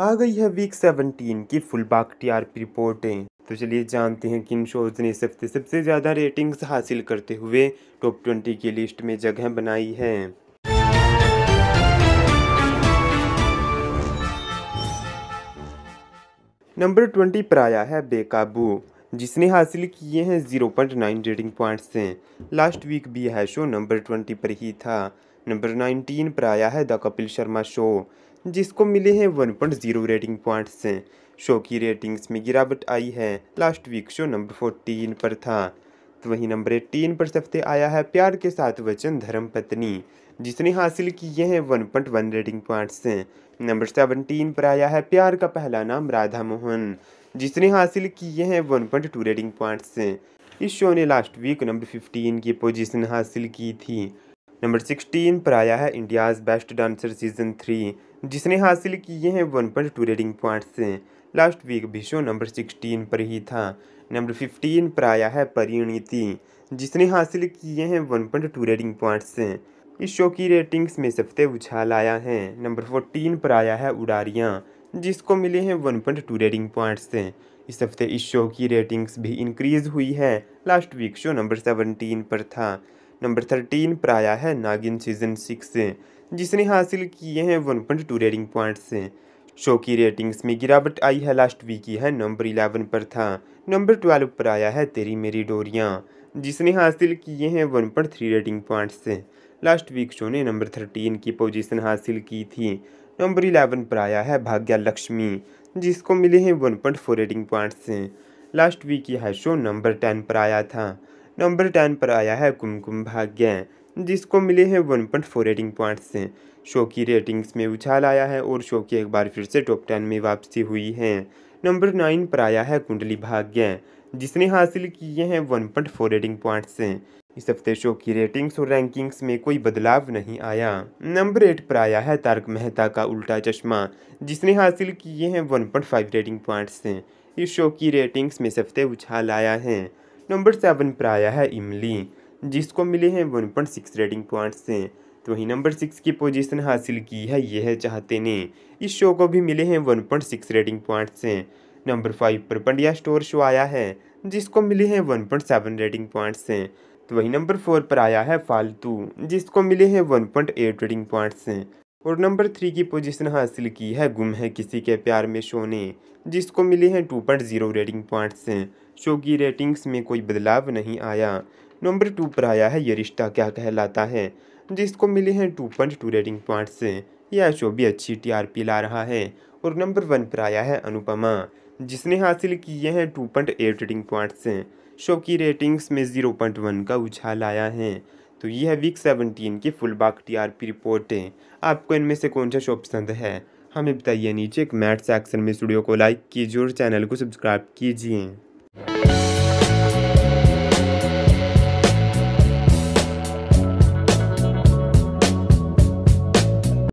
आ गई है वीक 17 की फुल बाग टीआरपी रिपोर्टें तो चलिए जानते हैं किन शोज ने सबसे सबसे ज़्यादा रेटिंग्स हासिल करते हुए टॉप 20 की लिस्ट में जगह बनाई है नंबर 20 पर आया है बेकाबू जिसने हासिल किए हैं 0.9 रेटिंग पॉइंट्स से लास्ट वीक भी यह शो नंबर 20 पर ही था नंबर नाइनटीन पर आया है द कपिल शर्मा शो जिसको मिले हैं one point zero rating points show की रेटिंग्स में गिरावट आई है last week show number fourteen पर था तो वहीं नंबर एटीन पर सबसे आया है प्यार के साथ वचन धर्म पत्नी जिसने हासिल किए हैं one point one rating points number seventeen पर आया है प्यार का पहला नाम राधा मोहन जिसने हासिल किए हैं one point two rating points इस शो ने लास्ट वीक नंबर फिफ्टीन की पोजीशन हासिल की थी नंबर सिक्सटीन पर आया है India's best dancer season three जिसने हासिल किए हैं one point two rating points last week भी शो नंबर सिक्सटीन पर ही था नंबर फिफ्टीन पर आया है परिणीति जिसने हासिल किए हैं one point two rating points इस शो की रेटिंग्स में सबसे उछाल आया है नंबर फोर्टीन पर आया है उड़ारियाँ जिसको मिले हैं one point two rating points इस हफ्ते इस शो की रेटिंग्स भी इंक्रीज हुई है last week show number seventeen पर था नंबर थर्टीन पर आया है नागिन सीजन सिक्स जिसने हासिल किए हैं one point two rating points show की रेटिंग्स में गिरावट आई है लास्ट वीक की है नंबर इलेवन पर था नंबर ट्वेल्व पर आया है तेरी मेरी डोरियाँ जिसने हासिल किए हैं one point three rating points last week show ने नंबर थर्टीन की पोजीशन हासिल की थी नंबर इलेवन पर आया है भाग्या लक्ष्मी जिसको मिले हैं one point four rating points last week यह शो नंबर टेन पर आया था नंबर टेन पर आया है कुमकुम भाग्य जिसको मिले हैं one point four rating points show की रेटिंग्स में उछाल आया है और शो की एक बार फिर से टॉप टेन में वापसी हुई है नंबर नाइन पर आया है कुंडली भाग्य जिसने हासिल किए हैं one point four rating points इस हफ्ते शो की रेटिंग्स और रैंकिंग्स में कोई बदलाव नहीं आया नंबर एट पर आया है तारक मेहता का उल्टा चश्मा जिसने हासिल किए हैं one point five rating points इस शो की रेटिंग्स में इस हफ्ते उछाल आया है नंबर सेवन पर आया है इमली जिसको मिले हैं one point six rating point से तो वहीं नंबर सिक्स की पोजीशन हासिल की है यह चाहते ने इस शो को भी मिले हैं one point six rating points से नंबर फाइव पर पंडिया स्टोर शो आया है जिसको मिले हैं one point seven rating points से तो वहीं नंबर फोर पर आया है फालतू जिसको मिले हैं one point eight rating points और नंबर थ्री की पोजीशन हासिल की है गुम है किसी के प्यार में शो ने जिसको मिले हैं two point zero rating points show की रेटिंग्स में कोई बदलाव नहीं आया नंबर टू पर आया है ये रिश्ता क्या कहलाता है जिसको मिले हैं two point two rating points यह शो भी अच्छी टीआरपी ला रहा है और नंबर वन पर आया है अनुपमा जिसने हासिल किए हैं two point eight rating points show की रेटिंग्स में जीरो पॉइंट वन का उछाल आया है तो ये है वीक सेवनटीन की फुल बाग टी रिपोर्टें आपको इनमें से कौन सा शो पसंद है हमें बताइए नीचे एक मैथ सेक्शन में स्टूडियो को लाइक कीजिए और चैनल को सब्सक्राइब कीजिए